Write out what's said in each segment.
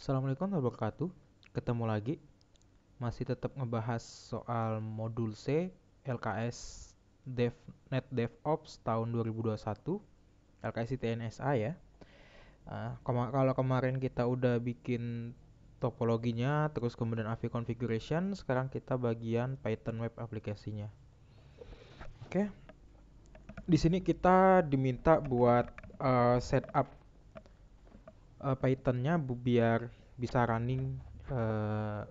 Assalamualaikum warahmatullahi wabarakatuh. Ketemu lagi. Masih tetap ngebahas soal modul C LKS Dev Net DevOps tahun 2021 LKS ITNSA ya. Uh, kema kalau kemarin kita udah bikin topologinya, terus kemudian API configuration, sekarang kita bagian Python web aplikasinya. Oke. Okay. Di sini kita diminta buat uh, setup uh, Pythonnya biar bisa running uh,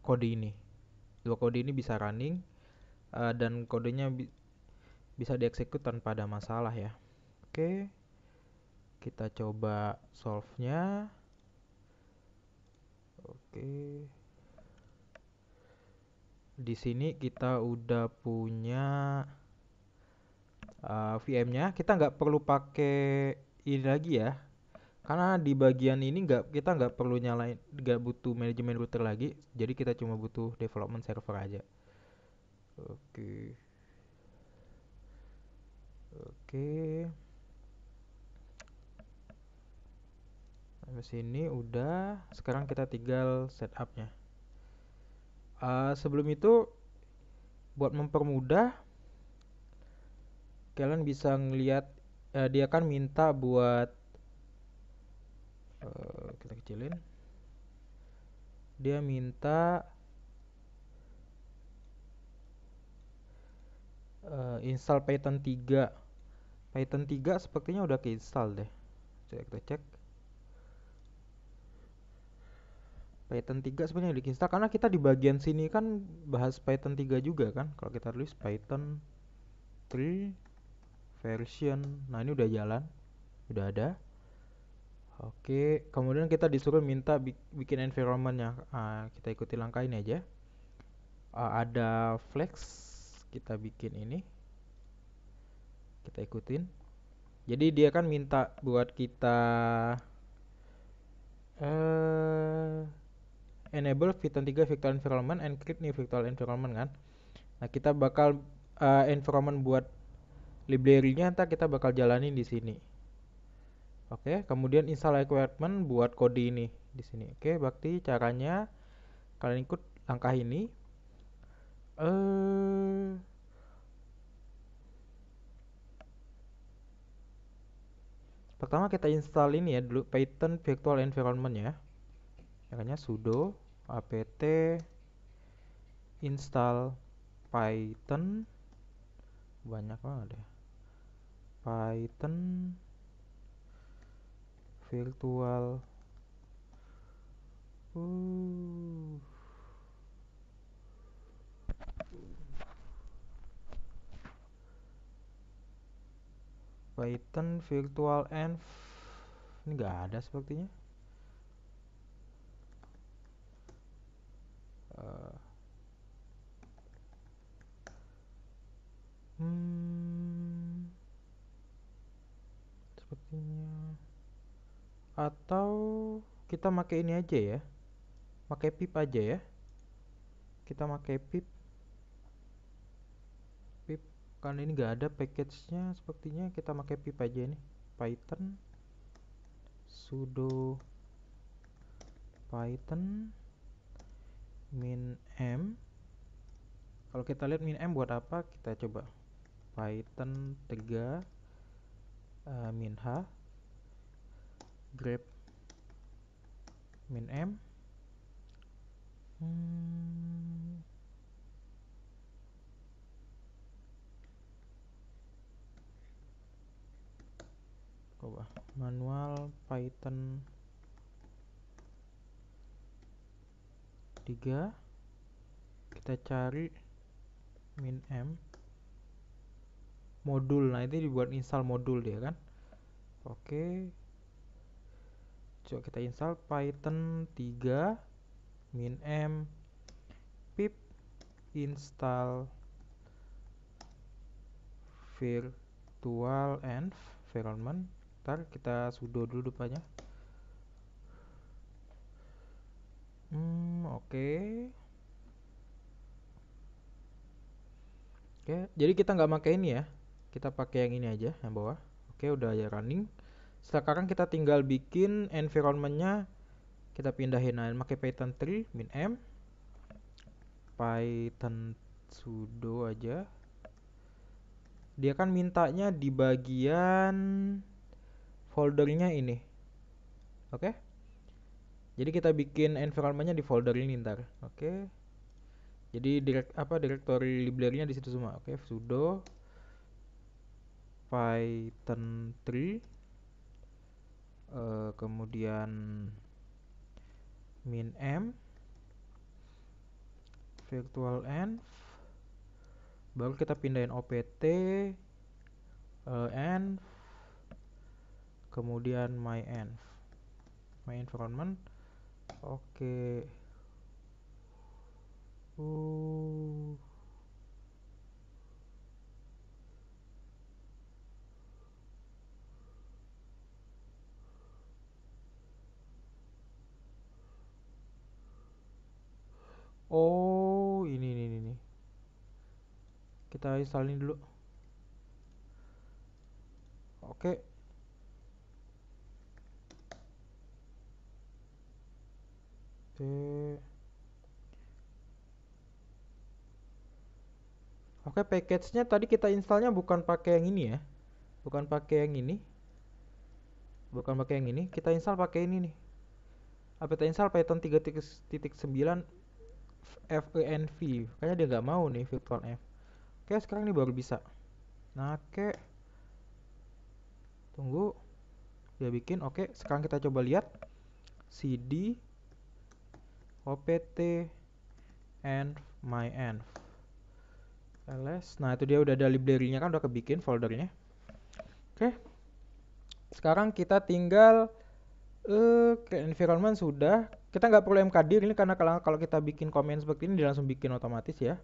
kode ini dua kode ini bisa running uh, dan kodenya bi bisa dieksekut tanpa ada masalah ya oke okay. kita coba solve nya oke okay. di sini kita udah punya uh, VM nya kita nggak perlu pakai ini lagi ya karena di bagian ini nggak kita nggak perlu nyalain nggak butuh manajemen router lagi jadi kita cuma butuh development server aja oke oke okay. sampai sini udah sekarang kita tinggal setupnya uh, sebelum itu buat mempermudah kalian bisa ngelihat uh, eh, dia kan minta buat Eh, kita kecilin dia minta uh, install Python 3 Python 3 sepertinya udah ke install deh Coba kita cek Python 3 sebenarnya udah install karena kita di bagian sini kan bahas Python 3 juga kan kalau kita tulis Python 3 version nah ini udah jalan udah ada Oke, kemudian kita disuruh minta bikin environmentnya. yang ah, kita ikuti langkah ini aja. Uh, ada flex, kita bikin ini. Kita ikutin. Jadi dia kan minta buat kita uh, enable Python 3 virtual environment and create new virtual environment kan. Nah, kita bakal uh, environment buat library-nya kita bakal jalanin di sini. Oke, kemudian install equipment buat kode ini di sini. Oke, berarti caranya kalian ikut langkah ini. Eh Pertama kita install ini ya dulu Python virtual environment ya. Caranya sudo apt install python banyak banget ya python virtual uh. Python virtual env ini enggak ada sepertinya uh. hmm atau kita pakai ini aja ya pakai pip aja ya kita pakai pip pip karena ini nggak ada package-nya sepertinya kita pakai pip aja ini. python sudo python min m kalau kita lihat min m buat apa kita coba python tega uh, eh, min h Grab min m hmm. coba manual python 3 kita cari min m modul nah ini dibuat install modul dia kan oke okay coba kita install python 3 m pip install virtual environment ntar kita sudo dulu depannya hmm oke okay. oke okay, jadi kita nggak pakai ini ya kita pakai yang ini aja yang bawah oke okay, udah ya running sekarang kita tinggal bikin environmentnya kita pindahin aja pakai python 3 min m python sudo aja dia kan mintanya di bagian foldernya ini oke okay? jadi kita bikin environmentnya di folder ini ntar oke okay? jadi direct apa directory library-nya di situ semua oke okay? sudo python 3 Eh, kemudian min m virtual n baru kita pindahin opt eh, n kemudian my n my environment oke okay. uh. Oh, ini ini ini. Kita instalin dulu. Oke. Okay. Oke, okay, package-nya tadi kita installnya bukan pakai yang ini ya. Bukan pakai yang ini. Bukan pakai yang ini, kita install pakai ini nih. Apa kita install Python 3.9 FENV kayaknya dia nggak mau nih virtual F oke sekarang ini baru bisa nah oke tunggu dia bikin oke sekarang kita coba lihat CD OPT and my env ls nah itu dia udah ada library-nya kan udah kebikin foldernya oke sekarang kita tinggal uh, ke environment sudah kita nggak perlu mkdir ini karena kalau, kalau kita bikin komen seperti ini dia langsung bikin otomatis ya.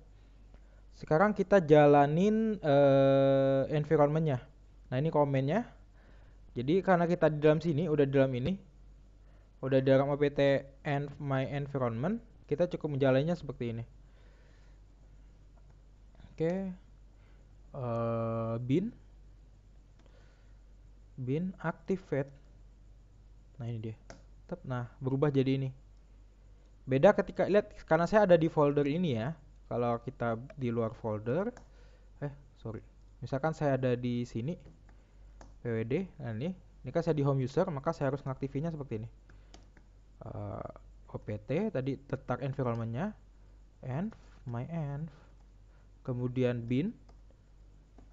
Sekarang kita jalanin uh, environmentnya. Nah ini komennya. Jadi karena kita di dalam sini, udah di dalam ini, udah di dalam apt and my environment, kita cukup menjalannya seperti ini. Oke, okay. uh, eh, bin, bin activate. Nah ini dia. nah berubah jadi ini. Beda ketika lihat karena saya ada di folder ini ya. Kalau kita di luar folder eh sorry. Misalkan saya ada di sini pwd nah ini ini kan saya di home user maka saya harus mengaktifinya seperti ini uh, eh, opt tadi tetap environmentnya env my env kemudian bin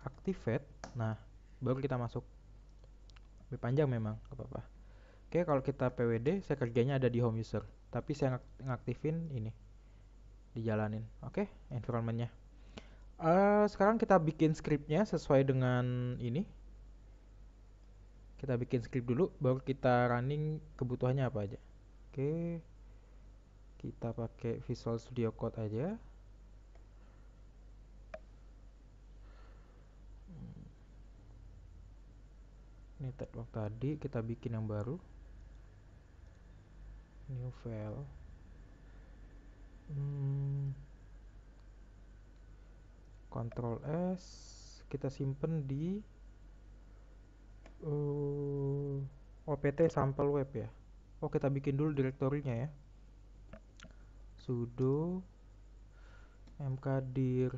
activate nah baru kita masuk lebih panjang memang apa apa oke kalau kita pwd saya kerjanya ada di home user tapi saya ngaktifin ini dijalanin oke okay? environmentnya uh, sekarang kita bikin scriptnya sesuai dengan ini kita bikin script dulu baru kita running kebutuhannya apa aja oke okay. kita pakai Visual Studio Code aja ini tag tadi kita bikin yang baru new file hmm, Ctrl S kita simpen di uh, eh, opt sample web ya oh kita bikin dulu direktorinya ya sudo mkdir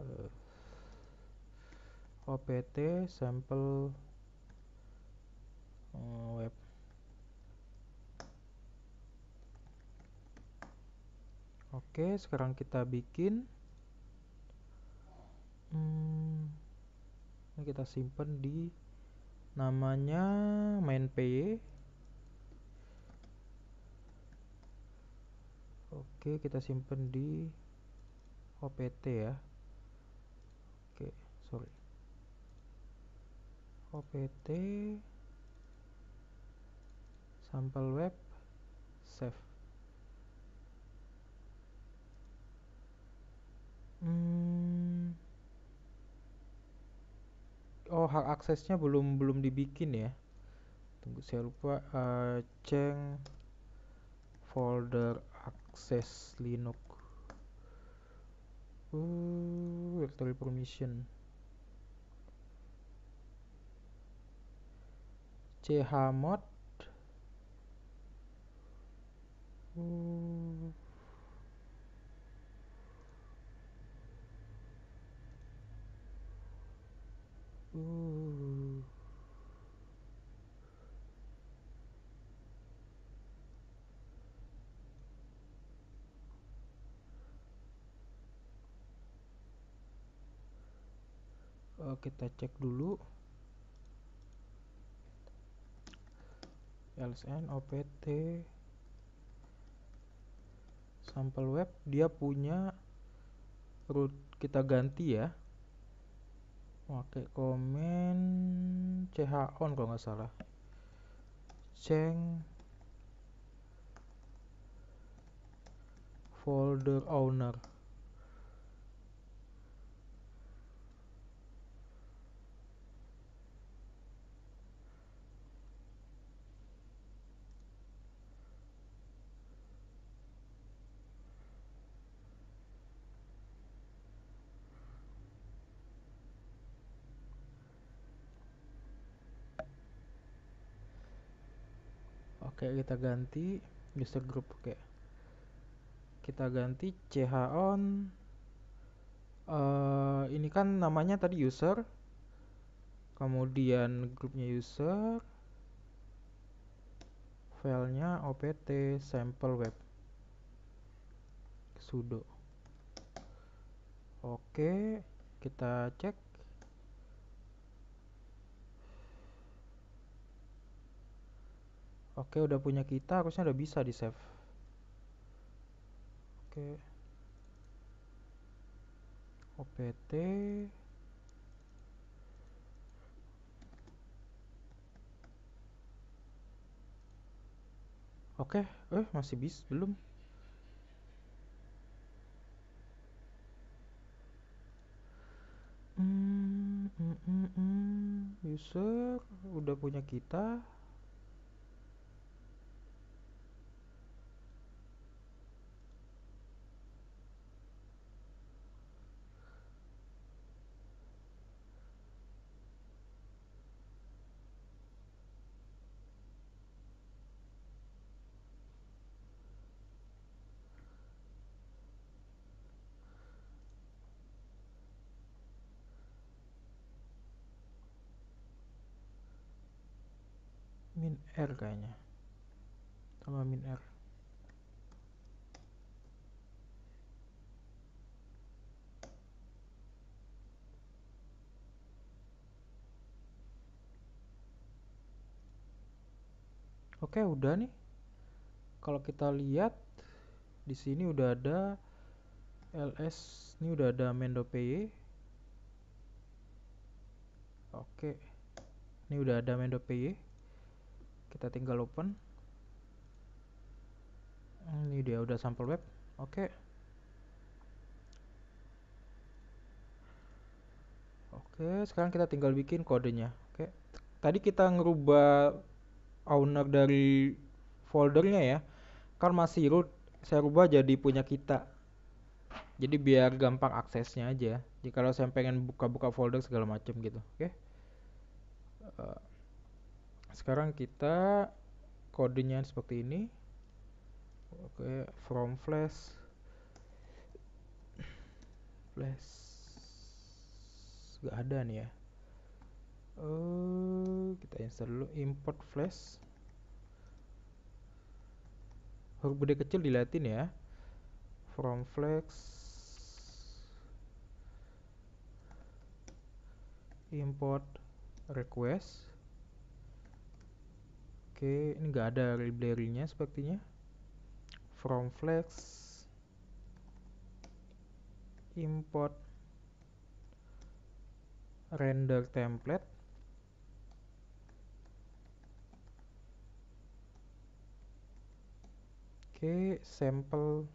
uh, eh, opt sample uh, web Oke, sekarang kita bikin. Hmm, ini kita simpan di namanya main py. Oke, kita simpan di OPT ya. Oke, sorry. OPT sampel web save. Hmm. Oh, hak aksesnya belum belum dibikin ya? Tunggu saya lupa, uh, ceng folder akses Linux. Uh, directory permission. chmod. Uh. Oh, kita cek dulu LSN OPT sampel web dia punya root kita ganti ya pakai komen ch on kalau nggak salah ceng folder owner kayak kita ganti user group kayak kita ganti ch on uh, ini kan namanya tadi user kemudian grupnya user filenya opt sample web sudo oke kita cek Oke, udah punya kita, harusnya udah bisa di save. Oke. OPT Oke, eh masih bis belum. Hmm, hmm hmm. hmm. hmm. user udah punya kita. min r kayaknya tambah min r Oke, udah nih. Kalau kita lihat di sini udah ada ls, ini udah ada mendo Oke. Ini udah ada mendo kita tinggal open ini dia udah sampel web oke okay. oke okay, sekarang kita tinggal bikin kodenya oke okay. tadi kita ngerubah owner dari foldernya ya kan masih root saya rubah jadi punya kita jadi biar gampang aksesnya aja jadi kalau saya pengen buka-buka folder segala macam gitu oke okay? uh, eh, sekarang kita kodenya seperti ini oke from flash flash gak ada nih ya uh, kita install dulu import flash huruf gede kecil Latin ya from flex import request Oke, ini enggak ada library-nya sepertinya. From flex import render template Oke, sample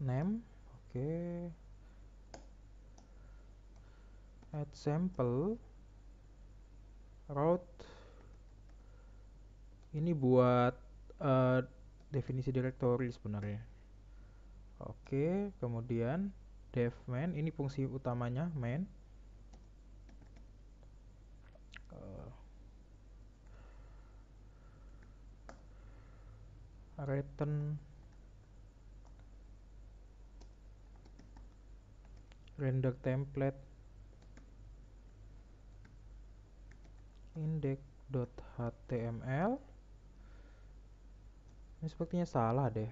name. Oke. Okay example route ini buat uh, definisi directory sebenarnya oke kemudian dev main ini fungsi utamanya main eh, return render template index.html ini sepertinya salah deh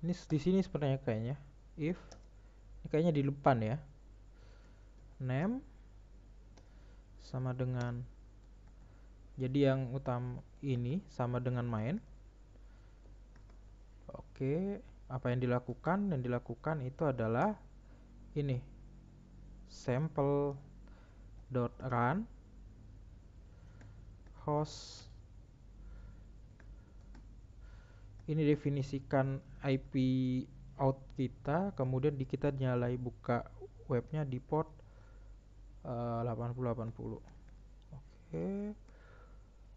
ini di sini sebenarnya kayaknya if ini kayaknya di depan ya name sama dengan jadi yang utama ini sama dengan main oke apa yang dilakukan yang dilakukan itu adalah ini sample dot run host ini definisikan IP out kita kemudian di kita nyalai buka webnya di port eh, uh, 8080 oke okay.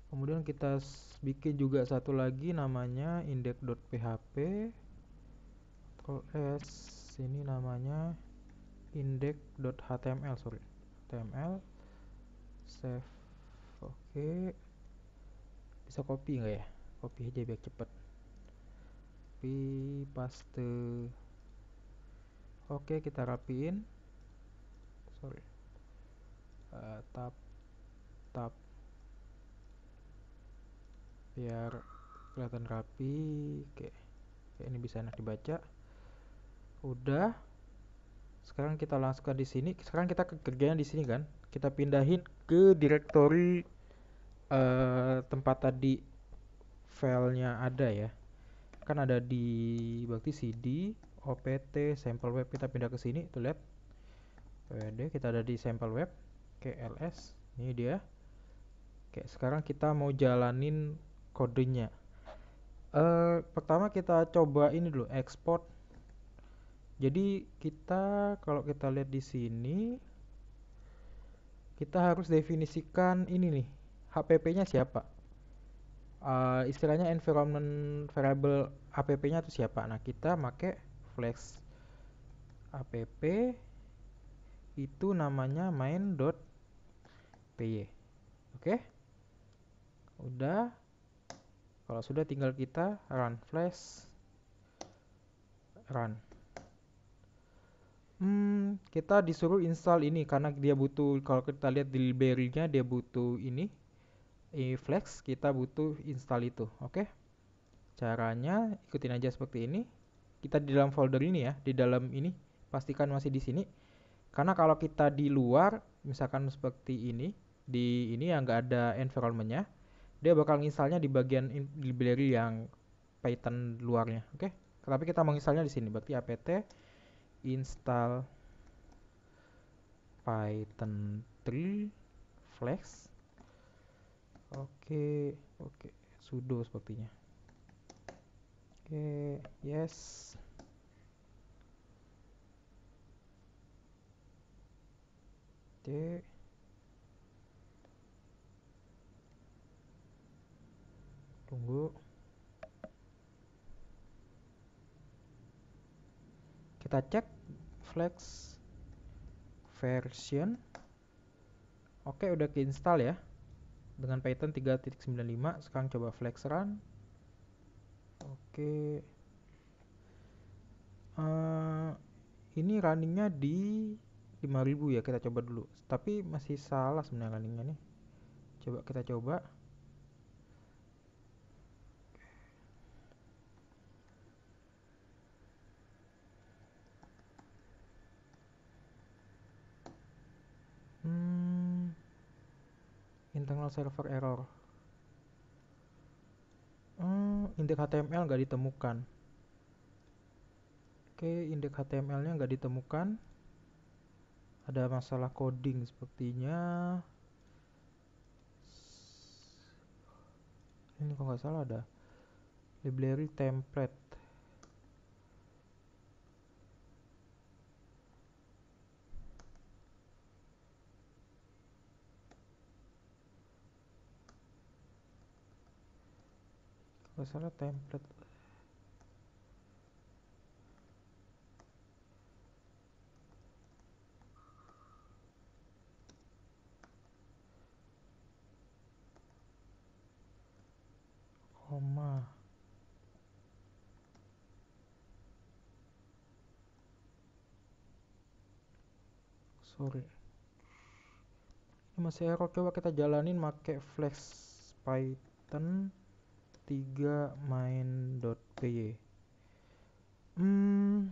kemudian kita bikin juga satu lagi namanya index.php ctrl s ini namanya index.html sorry html save oke bisa copy nggak ya copy aja biar cepet copy paste oke kita rapiin sorry uh, tap. tab biar kelihatan rapi oke Kayak ini bisa enak dibaca udah sekarang kita langsung ke di sini sekarang kita kerjanya di sini kan kita pindahin ke direktori Eh, tempat tadi filenya ada ya kan ada di bakti CD OPT sampel web kita pindah ke sini tuh lihat WD kita ada di sampel web KLS ini dia Oke sekarang kita mau jalanin kodenya uh, pertama kita coba ini dulu export jadi kita kalau kita lihat di sini kita harus definisikan ini nih HPP-nya siapa uh, istilahnya environment variable HPP-nya itu siapa nah kita make flex HPP itu namanya main py oke okay? udah kalau sudah tinggal kita run flash run hmm, kita disuruh install ini karena dia butuh kalau kita lihat di library-nya dia butuh ini flex kita butuh install itu oke okay? caranya ikutin aja seperti ini kita di dalam folder ini ya di dalam ini pastikan masih di sini karena kalau kita di luar misalkan seperti ini di ini yang nggak ada environmentnya dia bakal installnya di bagian library yang Python luarnya oke okay? tapi kita menginstalnya di sini berarti apt install python 3 flex Oke, oke, sudo sepertinya. Oke, yes. Oke. Tunggu. Kita cek flex version. Oke, udah keinstall ya dengan Python 3.95 sekarang coba flex run oke uh, ini runningnya di 5000 ya kita coba dulu tapi masih salah sebenarnya runningnya nih coba kita coba hmm internal server error hmm, indeks HTML nggak ditemukan oke indeks HTML nya nggak ditemukan ada masalah coding sepertinya ini kalau nggak salah ada library template masalah salah template koma sorry ini masih error coba kita jalanin make flex python 3 main.py hmm,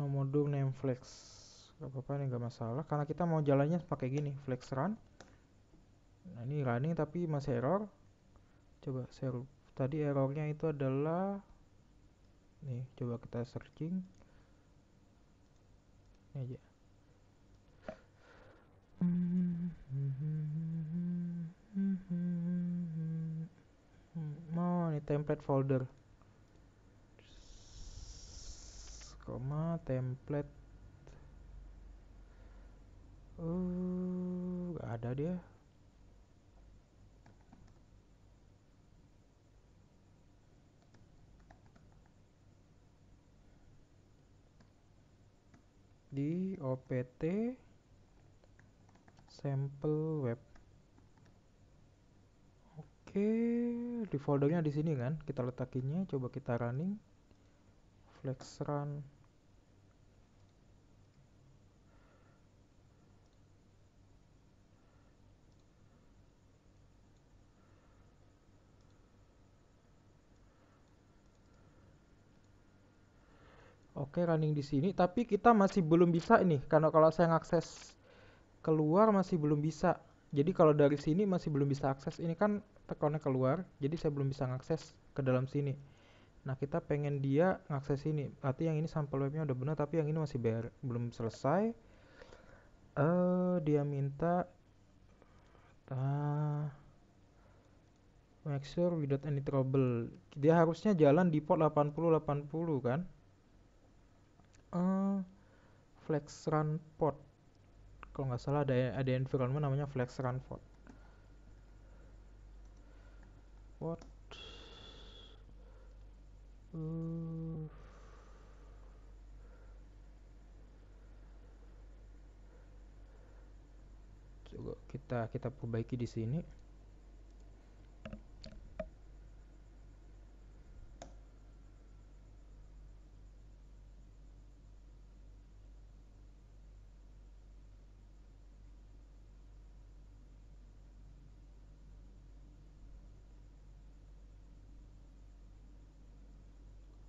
nomor dua name flex gak apa-apa nih gak masalah karena kita mau jalannya pakai gini flex run nah ini running tapi masih error coba share tadi errornya itu adalah nih coba kita searching ini aja mm -hmm. hmm, hmm. mau ini template folder koma template uh gak ada dia di opt sample web Oke, di foldernya di sini kan kita letakinnya. Coba kita running flex run. Oke, running di sini, tapi kita masih belum bisa ini karena kalau saya ngakses keluar masih belum bisa. Jadi kalau dari sini masih belum bisa akses. Ini kan tekonnya keluar jadi saya belum bisa mengakses ke dalam sini nah kita pengen dia mengakses ini berarti yang ini sampel webnya udah benar tapi yang ini masih ber belum selesai eh uh, dia minta uh, make sure without any trouble dia harusnya jalan di port 8080 kan uh, flex run port kalau nggak salah ada ada environment namanya flex run port import coba kita kita perbaiki di sini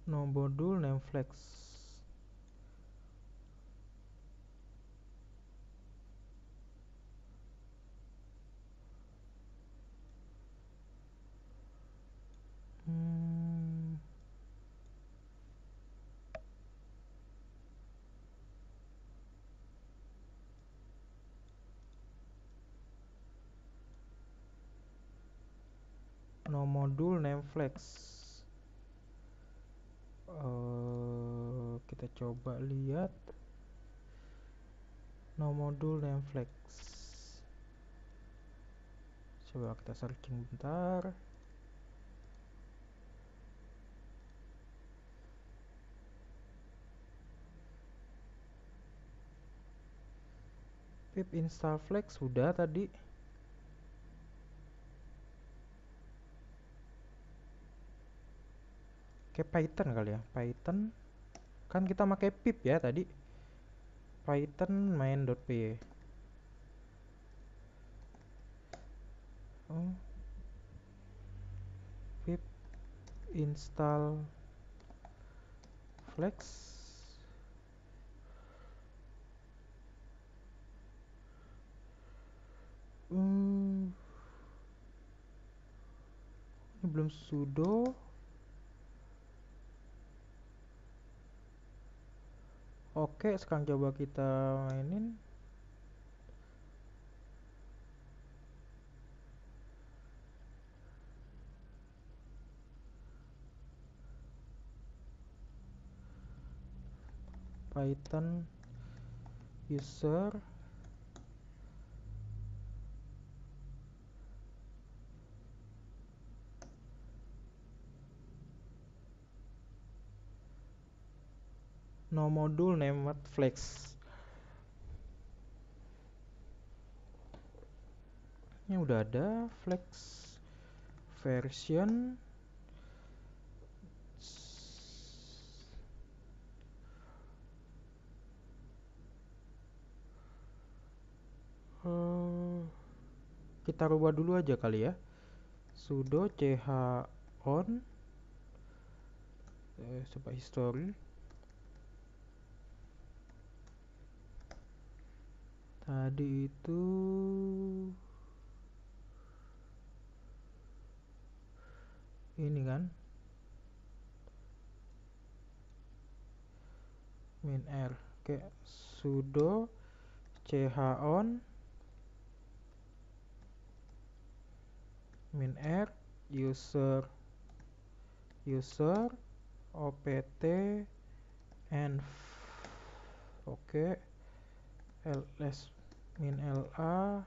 No modul Netflix no module name flex hmm. Eh, kita coba lihat no modul name coba kita searching bentar pip install flex sudah tadi kayak Python kali ya Python kan kita pakai pip ya tadi Python main.py oh pip install flex Hmm. Ini belum sudo. oke sekarang coba kita mainin python user no module name flex ini udah ada flex version eh, kita rubah dulu aja kali ya sudo ch on eh, coba history tadi itu ini kan min r oke sudo ch on min r user user opt env oke ls min LA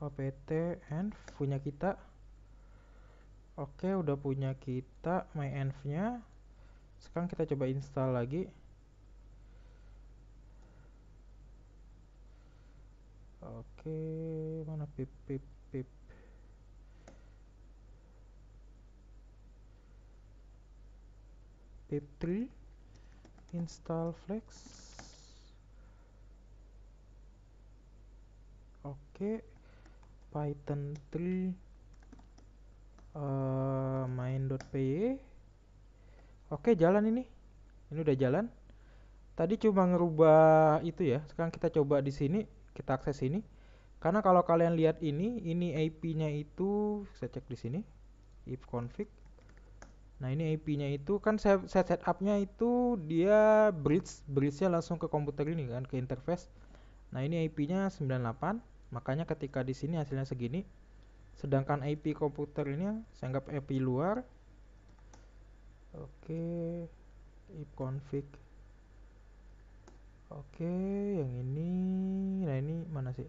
OPT N, punya kita oke udah punya kita my myenv nya sekarang kita coba install lagi oke mana pip pip pip pip 3 install flex Oke, okay. Python 3 uh, eh, main.py. Oke, okay, jalan ini. Ini udah jalan. Tadi cuma ngerubah itu ya. Sekarang kita coba di sini, kita akses ini. Karena kalau kalian lihat ini, ini IP-nya itu saya cek di sini. if config. Nah ini IP-nya itu kan saya set setupnya itu dia bridge, bridge-nya langsung ke komputer ini kan ke interface. Nah ini IP-nya 98 makanya ketika di sini hasilnya segini sedangkan IP komputer ini saya anggap IP luar oke IP config oke yang ini nah ini mana sih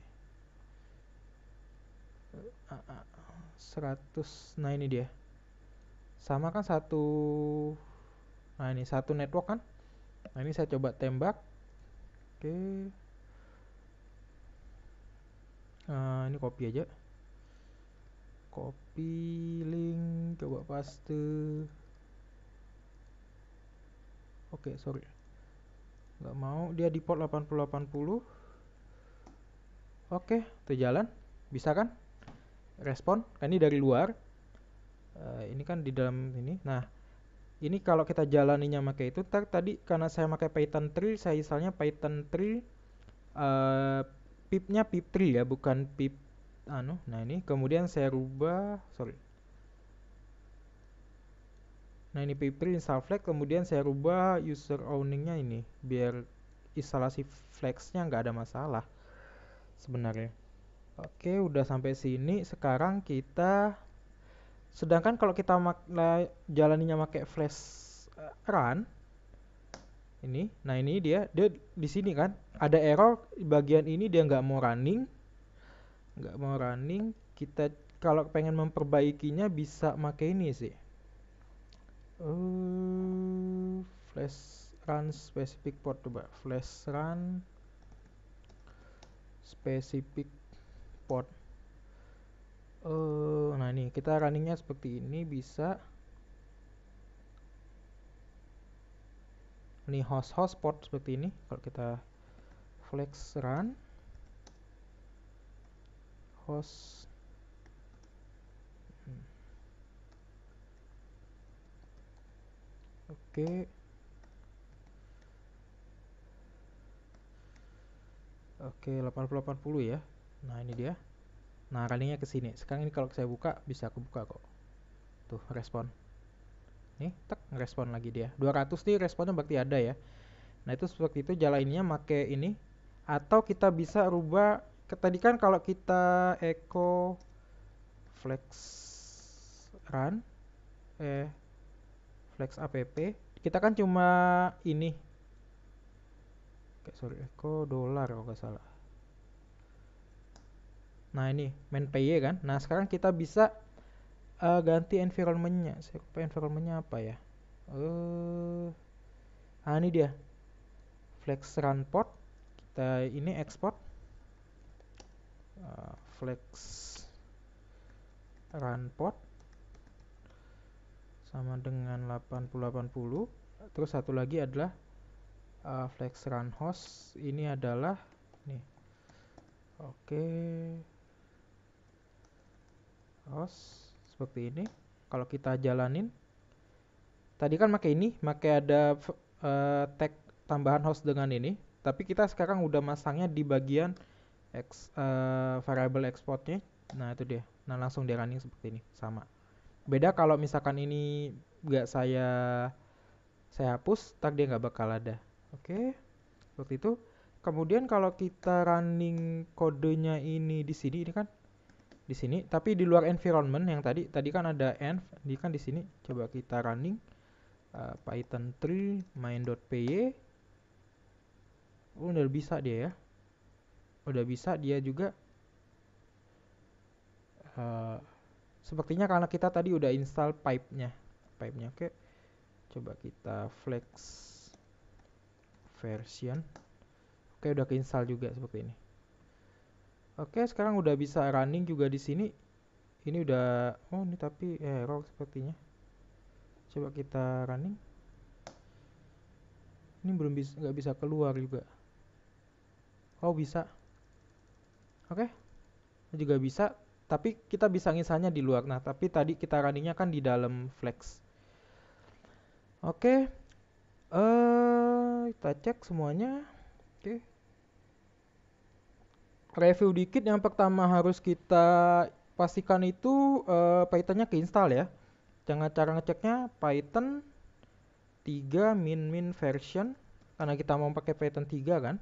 100 eh, ah, ah, nah ini dia sama kan satu nah ini satu network kan nah ini saya coba tembak oke uh, ini copy aja copy link coba paste oke okay, sorry nggak mau dia di port 8080 oke okay, tuh jalan bisa kan respon kan ini dari luar uh, ini kan di dalam ini nah ini kalau kita jalaninya pakai itu tadi karena saya pakai Python 3 saya misalnya Python 3 uh, eh, pipnya pip piptril ya bukan pip anu nah ini kemudian saya rubah sorry nah ini pip piptril install flex kemudian saya rubah user owningnya ini biar instalasi flexnya nggak ada masalah sebenarnya oke udah sampai sini sekarang kita sedangkan kalau kita jalannya jalaninya pakai flash eh, run ini nah ini dia dia di sini kan ada error bagian ini dia nggak mau running nggak mau running kita kalau pengen memperbaikinya bisa pakai ini sih uh, flash run specific port coba flash run specific port uh, nah ini kita runningnya seperti ini bisa ini host hotspot seperti ini kalau kita flex run host hmm. oke, oke okay. Oke, 8080 ya. Nah, ini dia. Nah, runningnya ke sini. Sekarang ini kalau saya buka, bisa aku buka kok. Tuh, respon nih eh, tek respon lagi dia 200 nih responnya berarti ada ya nah itu seperti itu jalaninnya make ini atau kita bisa rubah ketadi tadi kan kalau kita echo flex run eh flex app kita kan cuma ini kayak sorry echo dolar kalau nggak salah nah ini main pay kan nah sekarang kita bisa uh, ganti environmentnya saya lupa environmentnya apa ya eh uh, ah ini dia flex run port kita ini export uh, flex run port sama dengan 8080 terus satu lagi adalah uh, flex run host ini adalah nih oke okay. host seperti ini kalau kita jalanin tadi kan pakai ini pakai ada uh, tag tambahan host dengan ini tapi kita sekarang udah masangnya di bagian ex, uh, eh, variable exportnya nah itu dia nah langsung dia running seperti ini sama beda kalau misalkan ini nggak saya saya hapus tag dia nggak bakal ada oke okay. seperti itu kemudian kalau kita running kodenya ini di sini ini kan di sini tapi di luar environment yang tadi tadi kan ada env di kan di sini coba kita running uh, python 3 main.py oh, udah bisa dia ya udah bisa dia juga uh, sepertinya karena kita tadi udah install pipe-nya pipe-nya oke okay. coba kita flex version oke okay, udah keinstall juga seperti ini Oke, sekarang udah bisa running juga di sini. Ini udah oh ini tapi error sepertinya. Coba kita running. Ini belum bisa nggak bisa keluar juga. Oh, bisa. Oke. Ini juga bisa, tapi kita bisa ngisahnya di luar. Nah, tapi tadi kita runningnya kan di dalam flex. Oke. Eh, kita cek semuanya. Oke review dikit yang pertama harus kita pastikan itu uh, Pythonnya keinstall ya jangan cara ngeceknya Python 3 min min version karena kita mau pakai Python 3 kan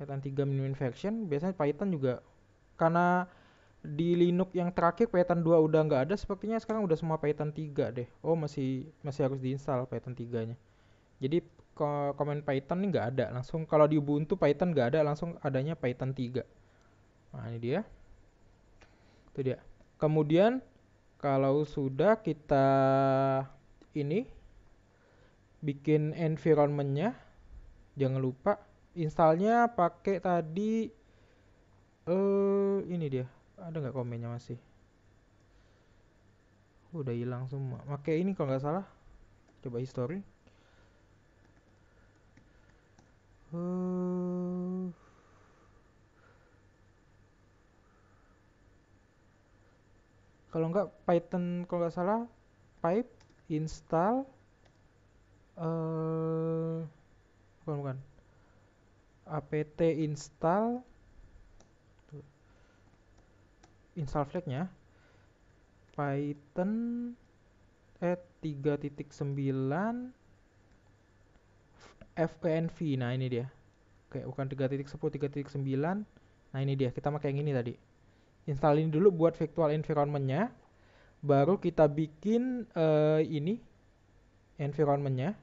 Python 3 min min version biasanya Python juga karena di Linux yang terakhir Python 2 udah nggak ada sepertinya sekarang udah semua Python 3 deh oh masih masih harus diinstal Python 3 nya jadi komen Python ini nggak ada langsung kalau di Ubuntu Python nggak ada langsung adanya Python 3 nah ini dia itu dia kemudian kalau sudah kita ini bikin environmentnya jangan lupa installnya pakai tadi eh uh, ini dia ada nggak komennya masih udah hilang semua pakai ini kalau nggak salah coba history Hmm. Kalau enggak Python kalau enggak salah pipe install uh, bukan bukan apt install tuh, install flagnya python eh 3.9 FNV nah ini dia oke bukan 3.10 3.9 nah ini dia kita pakai yang ini tadi install ini dulu buat virtual environmentnya baru kita bikin uh, ini environmentnya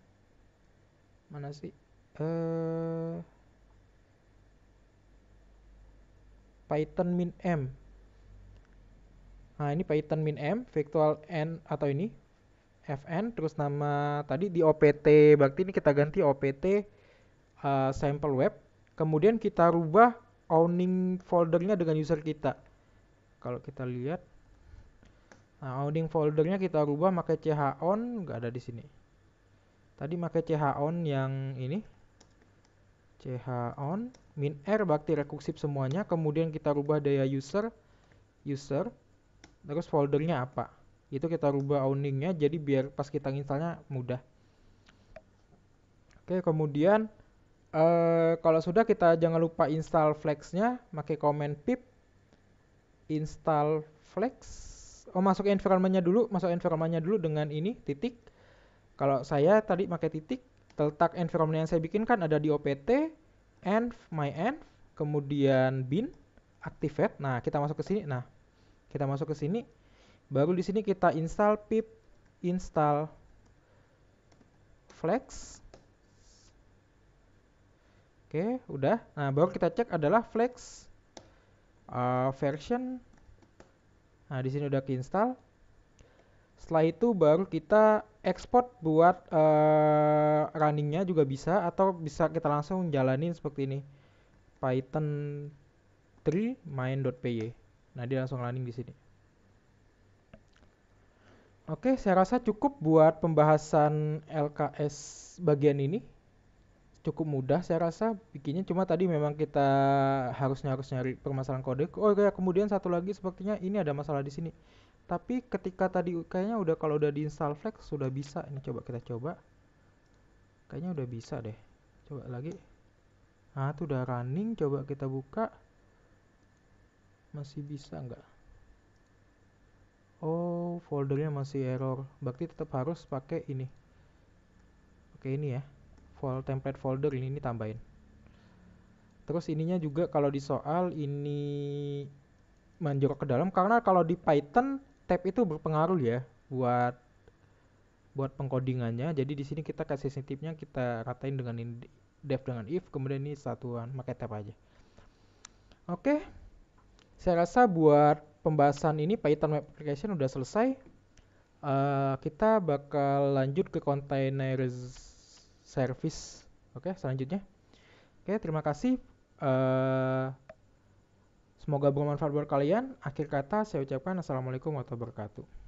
mana sih uh, Python min m nah ini Python min m virtual n atau ini FN terus nama tadi di OPT berarti ini kita ganti OPT uh, eh, sample web kemudian kita rubah owning foldernya dengan user kita kalau kita lihat nah owning foldernya kita rubah pakai ch on nggak ada di sini tadi pakai ch on yang ini ch on min r bakti rekursif semuanya kemudian kita rubah daya user user terus foldernya apa itu kita rubah awningnya jadi biar pas kita installnya mudah oke kemudian eh, kalau sudah kita jangan lupa install flexnya pakai command pip install flex oh masuk environmentnya dulu masuk environmentnya dulu dengan ini titik kalau saya tadi pakai titik letak environment yang saya bikin kan ada di opt env my env kemudian bin activate nah kita masuk ke sini nah kita masuk ke sini baru di sini kita install pip install flex Oke, udah. Nah, baru kita cek adalah flex uh, version. Nah, di sini udah keinstall. Setelah itu baru kita export buat uh, runningnya juga bisa atau bisa kita langsung jalanin seperti ini. Python 3 main.py. Nah, dia langsung running di sini. Oke, saya rasa cukup buat pembahasan LKS bagian ini. Cukup mudah saya rasa bikinnya cuma tadi memang kita harusnya harus nyari permasalahan kode. Oh, ya, kemudian satu lagi sepertinya ini ada masalah di sini. Tapi ketika tadi kayaknya udah kalau udah diinstal Flex sudah bisa. Ini coba kita coba. Kayaknya udah bisa deh. Coba lagi. Nah, itu udah running, coba kita buka. Masih bisa nggak? oh foldernya masih error berarti tetap harus pakai ini Oke ini ya Fold template folder ini ini tambahin terus ininya juga kalau di soal ini manjok ke dalam karena kalau di Python tab itu berpengaruh ya buat buat pengkodingannya jadi di sini kita kasih sensitifnya kita ratain dengan ini dev dengan if kemudian ini satuan pakai tab aja oke okay. saya rasa buat pembahasan ini Python web application udah selesai. Uh, kita bakal lanjut ke container service. Oke, okay, selanjutnya. Oke, okay, terima kasih. Uh, semoga bermanfaat buat kalian. Akhir kata saya ucapkan Assalamualaikum warahmatullahi wabarakatuh.